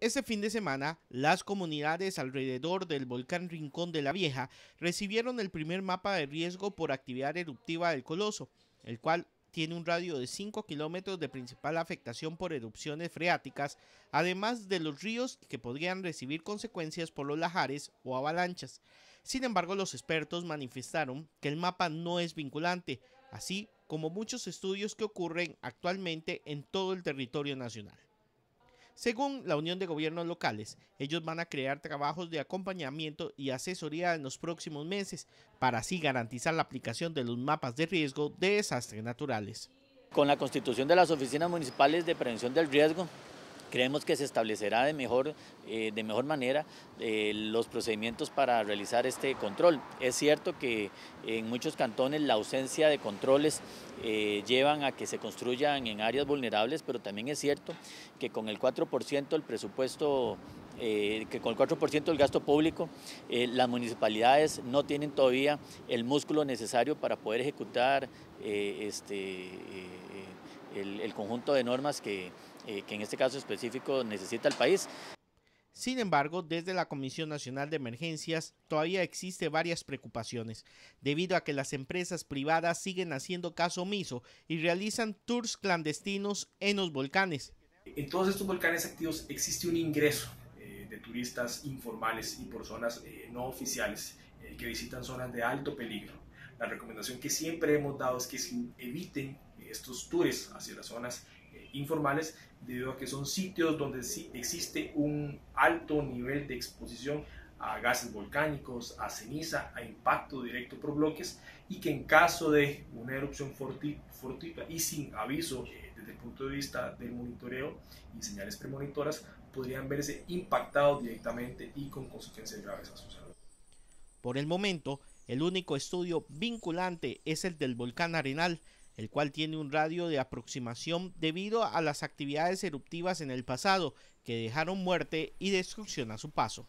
Este fin de semana, las comunidades alrededor del volcán Rincón de la Vieja recibieron el primer mapa de riesgo por actividad eruptiva del Coloso, el cual tiene un radio de 5 kilómetros de principal afectación por erupciones freáticas, además de los ríos que podrían recibir consecuencias por los lajares o avalanchas. Sin embargo, los expertos manifestaron que el mapa no es vinculante, así como muchos estudios que ocurren actualmente en todo el territorio nacional. Según la Unión de Gobiernos Locales, ellos van a crear trabajos de acompañamiento y asesoría en los próximos meses para así garantizar la aplicación de los mapas de riesgo de desastres naturales. Con la constitución de las oficinas municipales de prevención del riesgo, Creemos que se establecerá de mejor, eh, de mejor manera eh, los procedimientos para realizar este control. Es cierto que en muchos cantones la ausencia de controles eh, llevan a que se construyan en áreas vulnerables, pero también es cierto que con el 4% del presupuesto que con el 4% del gasto público las municipalidades no tienen todavía el músculo necesario para poder ejecutar este, el, conjunto de normas que, eh, que en este caso específico necesita el país. Sin embargo, desde la Comisión Nacional de Emergencias todavía existe varias preocupaciones, debido a que las empresas privadas siguen haciendo caso omiso y realizan tours clandestinos en los volcanes. En todos estos volcanes activos existe un ingreso eh, de turistas informales y por zonas eh, no oficiales que visitan zonas de alto peligro. La recomendación que siempre hemos dado es que se eviten estos tours hacia las zonas eh, informales debido a que son sitios donde existe un alto nivel de exposición a gases volcánicos, a ceniza, a impacto directo por bloques y que en caso de una erupción fortuita y sin aviso eh, desde el punto de vista del monitoreo y señales premonitoras podrían verse impactados directamente y con consecuencias graves a su salud. Por el momento, el único estudio vinculante es el del volcán Arenal, el cual tiene un radio de aproximación debido a las actividades eruptivas en el pasado que dejaron muerte y destrucción a su paso.